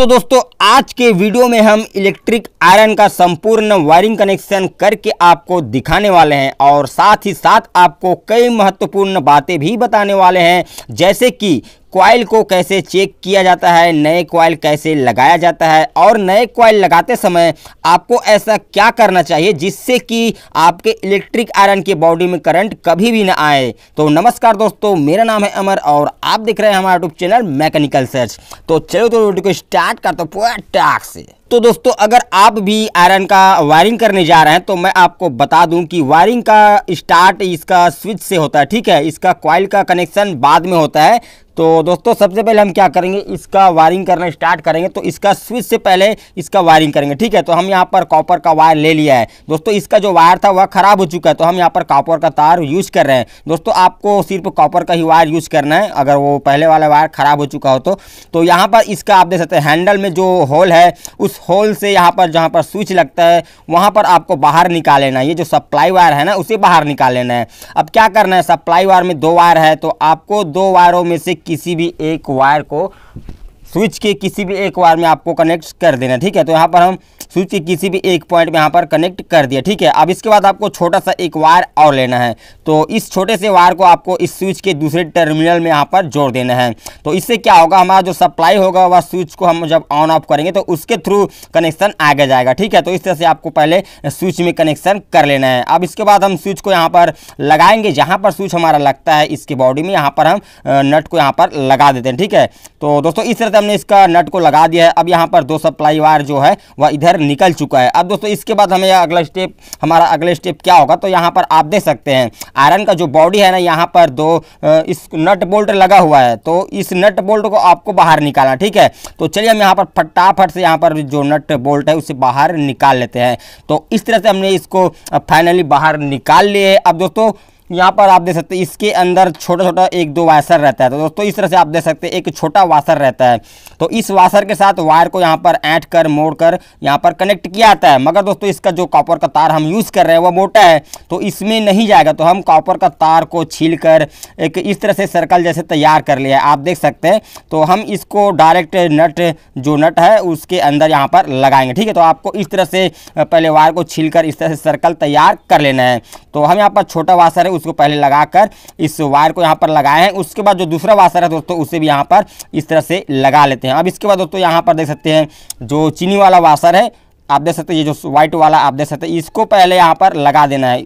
तो दोस्तों आज के वीडियो में हम इलेक्ट्रिक आयरन का संपूर्ण वायरिंग कनेक्शन करके आपको दिखाने वाले हैं और साथ ही साथ आपको कई महत्वपूर्ण बातें भी बताने वाले हैं जैसे कि क्वाइल को कैसे चेक किया जाता है नए क्वाइल कैसे लगाया जाता है और नए क्वाइल लगाते समय आपको ऐसा क्या करना चाहिए जिससे कि आपके इलेक्ट्रिक आयरन के बॉडी में करंट कभी भी ना आए तो नमस्कार दोस्तों मेरा नाम है अमर और आप देख रहे हैं हमारा यूट्यूब चैनल मैकेनिकल सर्च तो चलो तो वीडियो को स्टार्ट करते पूरा टाक से तो दोस्तों अगर आप भी आयरन का वायरिंग करने जा रहे हैं तो मैं आपको बता दूं कि वायरिंग का स्टार्ट इसका स्विच से होता है ठीक है इसका क्वाइल का कनेक्शन बाद में होता है तो दोस्तों सबसे पहले हम क्या करेंगे इसका वायरिंग करना स्टार्ट करेंगे तो इसका स्विच से पहले इसका वायरिंग करेंगे ठीक है तो हम यहाँ पर कॉपर का वायर ले लिया है दोस्तों इसका जो वायर था वह खराब हो चुका है तो हम यहाँ पर कॉपर का तार यूज़ कर रहे हैं दोस्तों आपको सिर्फ कॉपर का ही वायर यूज़ करना है अगर वो पहले वाला वायर खराब हो चुका हो तो, तो यहाँ पर इसका आप देख सकते हैं हैंडल में जो होल है उस होल से यहाँ पर जहाँ पर स्विच लगता है वहाँ पर आपको बाहर निकाल लेना है ये जो सप्लाई वायर है ना उसे बाहर निकाल लेना है अब क्या करना है सप्लाई वायर में दो वायर है तो आपको दो वायरों में से किसी भी एक वायर को स्विच के किसी भी एक वायर में आपको कनेक्ट कर देना ठीक है तो यहाँ पर हम स्विच के किसी भी एक पॉइंट में यहाँ पर कनेक्ट कर दिया ठीक है अब इसके बाद आपको छोटा सा एक वायर और लेना है तो इस छोटे से वायर को आपको इस स्विच के दूसरे टर्मिनल में यहाँ पर जोड़ देना है तो इससे क्या होगा हमारा जो सप्लाई होगा वह स्विच को हम जब ऑन ऑफ करेंगे तो उसके थ्रू कनेक्शन आगे जाएगा ठीक है तो इस तरह से आपको पहले स्विच में कनेक्शन कर लेना है अब इसके बाद हम स्विच को यहाँ पर लगाएंगे जहाँ पर स्विच हमारा लगता है इसके बॉडी में यहाँ पर हम नट को यहाँ पर लगा देते हैं ठीक है तो दोस्तों इस तरह हमने इसका नट को लगा दिया है अब यहाँ पर दो सप्लाई वायर जो है वह इधर निकल चुका है अब दोस्तों इसके बाद हमें यह अगला स्टेप हमारा अगला स्टेप क्या होगा तो यहाँ पर आप देख सकते हैं आयरन का जो बॉडी है ना यहाँ पर दो इस नट बोल्ट लगा हुआ है तो इस नट बोल्ट को आपको बाहर निकालना ठीक है तो चलिए हम यहाँ पर फटाफट से यहाँ पर जो नट बोल्ट है उसे बाहर निकाल लेते हैं तो इस तरह से हमने इसको फाइनली बाहर निकाल लिए अब दोस्तों यहाँ पर आप देख सकते हैं इसके अंदर छोटा छोटा एक दो वाशर रहता है तो दोस्तों इस तरह से आप देख सकते हैं एक छोटा वाशर रहता है तो इस वाशर के साथ वायर को यहाँ पर ऐंठ कर मोड़ कर यहाँ पर कनेक्ट किया जाता है मगर दोस्तों इसका जो कॉपर का तार हम यूज़ कर रहे हैं वो मोटा है तो इसमें नहीं जाएगा तो हम कॉपर का तार को छील कर एक इस तरह से सर्कल जैसे तैयार कर लिया है आप देख सकते हैं तो हम इसको डायरेक्ट नट जो नट है उसके अंदर यहाँ पर लगाएंगे ठीक है तो आपको इस तरह से पहले वायर को छील कर इस तरह से सर्कल तैयार कर लेना है तो हम यहाँ पर छोटा वासर है उसको पहले लगाकर इस वायर को यहाँ पर लगाए हैं उसके बाद जो दूसरा वाशर है दोस्तों उसे भी यहाँ पर इस तरह से लगा लेते हैं अब इसके बाद दोस्तों यहाँ पर देख सकते हैं जो चीनी वाला वाशर है आप देख सकते हैं ये जो व्हाइट वाला आप देख सकते हैं इसको पहले यहाँ पर लगा देना है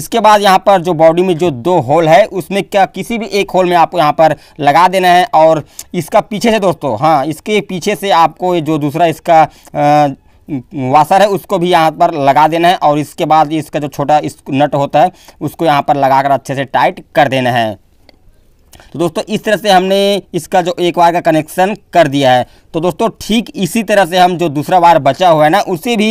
इसके बाद यहाँ पर जो बॉडी में जो दो होल है उसमें क्या किसी भी एक होल में आपको यहाँ पर लगा देना है और इसका पीछे से दोस्तों हाँ इसके पीछे से आपको जो दूसरा इसका आ, वाशर है उसको भी यहाँ पर लगा देना है और इसके बाद इसका जो छोटा इस नट होता है उसको यहाँ पर लगाकर अच्छे से टाइट कर देना है तो दोस्तों इस तरह से हमने इसका जो एक वायर का कनेक्शन कर दिया है तो दोस्तों ठीक इसी तरह से हम जो दूसरा वायर बचा हुआ है ना उसे भी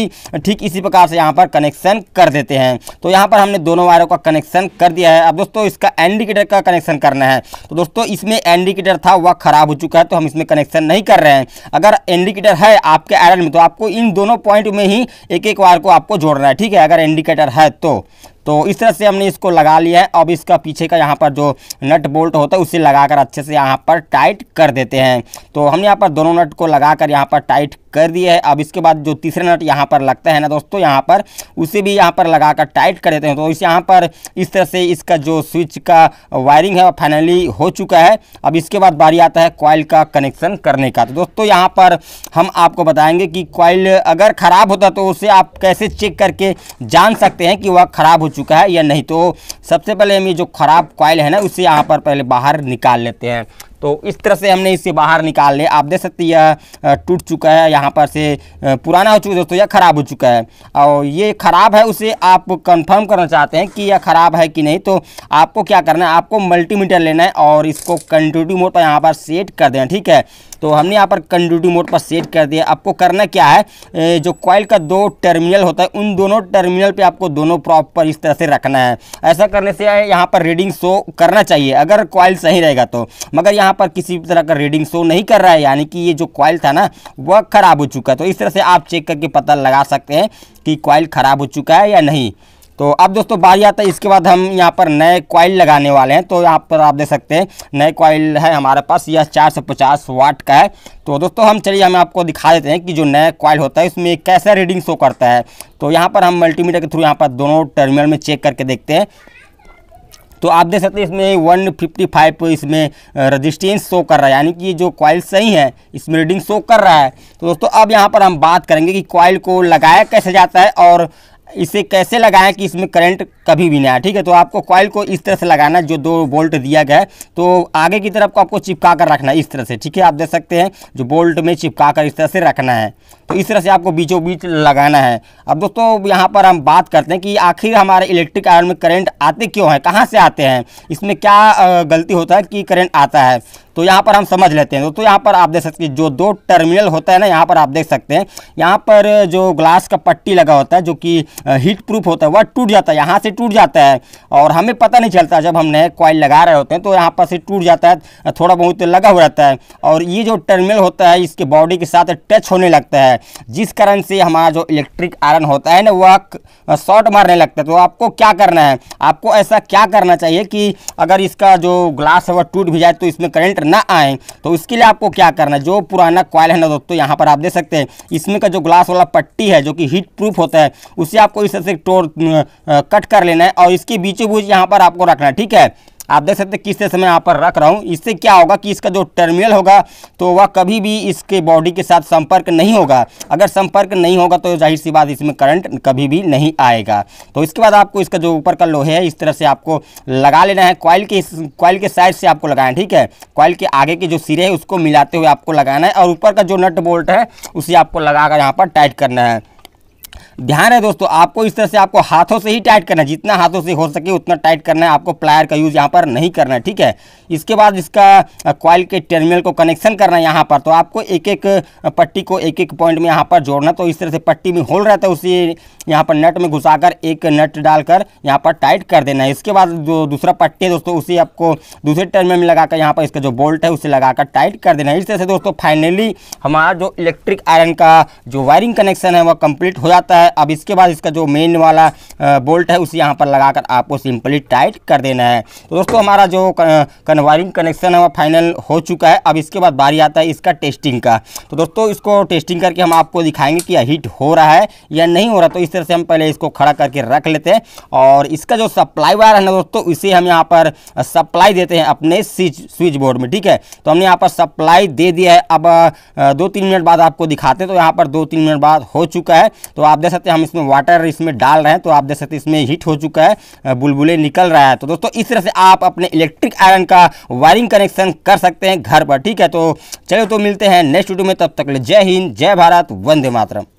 ठीक इसी प्रकार से यहाँ पर कनेक्शन कर देते हैं तो यहाँ पर हमने दोनों वायरों का कनेक्शन कर दिया है अब दोस्तों इसका इंडिकेटर का कनेक्शन करना है तो दोस्तों इसमें इंडिकेटर था वह खराब हो चुका है तो हम इसमें कनेक्शन नहीं कर रहे हैं अगर इंडिकेटर है आपके आयरन में तो आपको इन दोनों पॉइंट में ही एक एक वायर को आपको जोड़ना है ठीक है अगर इंडिकेटर है तो तो इस तरह से हमने इसको लगा लिया है अब इसका पीछे का यहाँ पर जो नट बोल्ट होता है उसे लगाकर अच्छे से यहाँ पर टाइट कर देते हैं तो हमने यहाँ पर दोनों नट नट को लगाकर यहाँ पर टाइट कर दिए है अब इसके बाद जो तीसरे नट यहाँ पर लगता है ना दोस्तों यहाँ पर उसे भी यहाँ पर लगाकर टाइट कर देते हैं तो इस यहाँ पर इस तरह से इसका जो स्विच का वायरिंग है फाइनली हो चुका है अब इसके बाद बारी आता है कॉइल का कनेक्शन करने का तो दोस्तों यहाँ पर हम आपको बताएंगे कि कॉइल अगर ख़राब होता तो उसे आप कैसे चेक करके जान सकते हैं कि वह ख़राब हो चुका है या नहीं तो सबसे पहले हम ये जो ख़राब कॉइल है ना उसे यहाँ पर पहले बाहर निकाल लेते हैं तो इस तरह से हमने इसे बाहर निकाल लिया आप देख सकते यह टूट चुका है यहाँ पर से पुराना हो चुका है दोस्तों यह ख़राब हो चुका है और ये ख़राब है उसे आप कंफर्म करना चाहते हैं कि यह ख़राब है कि नहीं तो आपको क्या करना है आपको मल्टीमीटर लेना है और इसको कंटिन्यू मोड पर यहाँ पर सेट कर देना ठीक है तो हमने यहाँ पर कंडूटी मोड पर सेट कर दिया आपको करना क्या है जो कॉयल का दो टर्मिनल होता है उन दोनों टर्मिनल पर आपको दोनों प्रॉपर इस तरह से रखना है ऐसा करने से यहाँ पर रीडिंग शो करना चाहिए अगर कॉयल सही रहेगा तो मगर यहाँ पर किसी भी तरह का रीडिंग शो नहीं कर रहा है यानी कि ये जो कॉयल था ना वह खराब हो चुका है तो इस तरह से आप चेक करके पता लगा सकते हैं कि कॉयल खराब हो चुका है या नहीं तो अब दोस्तों बारी आता है इसके बाद हम यहाँ पर नए कॉइल लगाने वाले हैं तो यहाँ पर आप देख सकते हैं नए कॉइल है हमारे पास यह 450 वाट का है तो दोस्तों हम चलिए हम आपको दिखा देते हैं कि जो नया कॉइल होता है उसमें कैसा रीडिंग शो करता है तो यहाँ पर हम मल्टीमीटर के थ्रू यहाँ पर दोनों टर्मिनल में चेक करके देखते हैं तो आप देख सकते हैं इसमें वन फिफ्टी फाइव इसमें रजिस्टेंस शो कर रहा है यानी कि जो कॉइल सही है इसमें रीडिंग शो कर रहा है तो दोस्तों अब यहाँ पर हम बात करेंगे कि कॉइल को लगाया कैसे जाता है और इसे कैसे लगाएं कि इसमें करंट कभी भी ना आए ठीक है तो आपको कॉइल को इस तरह से लगाना जो दो बोल्ट दिया गया है तो आगे की तरफ को आपको चिपका कर रखना है इस तरह से ठीक है आप देख सकते हैं जो बोल्ट में चिपका कर इस तरह से रखना है तो इस तरह से आपको बीचों बीच लगाना है अब दोस्तों यहाँ पर हम बात करते हैं कि आखिर हमारे इलेक्ट्रिक आयरन में करंट आते क्यों हैं कहाँ से आते हैं इसमें क्या गलती होता है कि करंट आता है तो यहाँ पर हम समझ लेते हैं दोस्तों यहाँ पर आप देख सकते हैं जो दो टर्मिनल होता है ना यहाँ पर आप देख सकते हैं यहाँ पर जो ग्लास का पट्टी लगा होता है जो कि हीट प्रूफ होता है वह टूट जाता है यहाँ से टूट जाता है और हमें पता नहीं चलता जब हम नए कॉइल लगा रहे होते हैं तो यहाँ पर से टूट जाता है थोड़ा बहुत लगा हुआ रहता है और ये जो टर्मिनल होता है इसके बॉडी के साथ टच होने लगता है जिस कारण से हमारा जो इलेक्ट्रिक आयरन होता है ना वह शॉर्ट मारने लगता है तो आपको क्या करना है आपको ऐसा क्या करना चाहिए कि अगर इसका जो ग्लास है वह टूट भी जाए तो इसमें करंट ना आए तो उसके लिए आपको क्या करना है जो पुराना कॉयल है ना दोस्तों यहाँ पर आप देख सकते हैं इसमें का जो ग्लास वाला पट्टी है जो कि हीट प्रूफ होता है उसे आपको इस तरह से टोर कट कर लेना है और इसके बीचों बीच यहाँ पर आपको रखना है ठीक है आप देख सकते हैं किस से मैं यहाँ पर रख रहा हूँ इससे क्या होगा कि इसका जो टर्मिनल होगा तो वह कभी भी इसके बॉडी के साथ संपर्क नहीं होगा अगर संपर्क नहीं होगा तो जाहिर सी बात इसमें करंट कभी भी नहीं आएगा तो इसके बाद आपको इसका जो ऊपर का लोहे है इस तरह से आपको लगा लेना है कॉइल के कॉइल के साइड से आपको लगाना है ठीक है कॉइल के आगे के जो सिरे है उसको मिलाते हुए आपको लगाना है और ऊपर का जो नट बोल्ट है उसे आपको लगा कर यहाँ पर टाइट करना है ध्यान है दोस्तों आपको इस तरह से आपको हाथों से ही टाइट करना है जितना हाथों से हो सके उतना टाइट करना है आपको प्लायर का यूज़ यहाँ पर नहीं करना है ठीक है इसके बाद इसका कॉइल के टर्मिनल को कनेक्शन करना है यहाँ पर तो आपको एक एक पट्टी को एक एक पॉइंट में यहाँ पर जोड़ना तो इस तरह से पट्टी में होल रहता है उसी यहाँ पर नट में घुसाकर एक नट डालकर यहाँ पर टाइट कर देना है इसके बाद जो दूसरा पट्टी है दोस्तों उसी आपको दूसरे टर्मिनल में लगाकर यहाँ पर इसका जो बोल्ट है उसे लगाकर टाइट कर देना है इस तरह से दोस्तों फाइनली हमारा जो इलेक्ट्रिक आयरन का जो वायरिंग कनेक्शन है वह कम्प्लीट हो जाता है अब इसके बाद इसका जो मेन वाला बोल्ट है उसे यहाँ पर लगाकर आपको सिंपली टाइट कर देना है तो दोस्तों हमारा जो कन वायरिंग कनेक्शन हमारा फाइनल हो चुका है अब इसके बाद बारी आता है इसका टेस्टिंग का तो दोस्तों इसको टेस्टिंग करके हम आपको दिखाएंगे कि हीट हो रहा है या नहीं हो रहा तो इस तरह से हम पहले इसको खड़ा करके रख लेते हैं और इसका जो सप्लाई वायर है ना दोस्तों इसे हम यहाँ पर सप्लाई देते हैं अपने स्विच बोर्ड में ठीक है तो हमने यहाँ पर सप्लाई दे दिया है अब दो तीन मिनट बाद आपको दिखाते हैं तो यहाँ पर दो तीन मिनट बाद हो चुका है तो आप देख सकते हैं हम इसमें वाटर इसमें डाल रहे हैं तो आप देख सकते हैं इसमें हीट हो चुका है बुलबुलें निकल रहा है तो दोस्तों इस तरह से आप अपने इलेक्ट्रिक आयरन का का वायरिंग कनेक्शन कर सकते हैं घर पर ठीक है तो चलो तो मिलते हैं नेक्स्ट वीडियो में तब तक जय हिंद जय भारत वंदे मातरम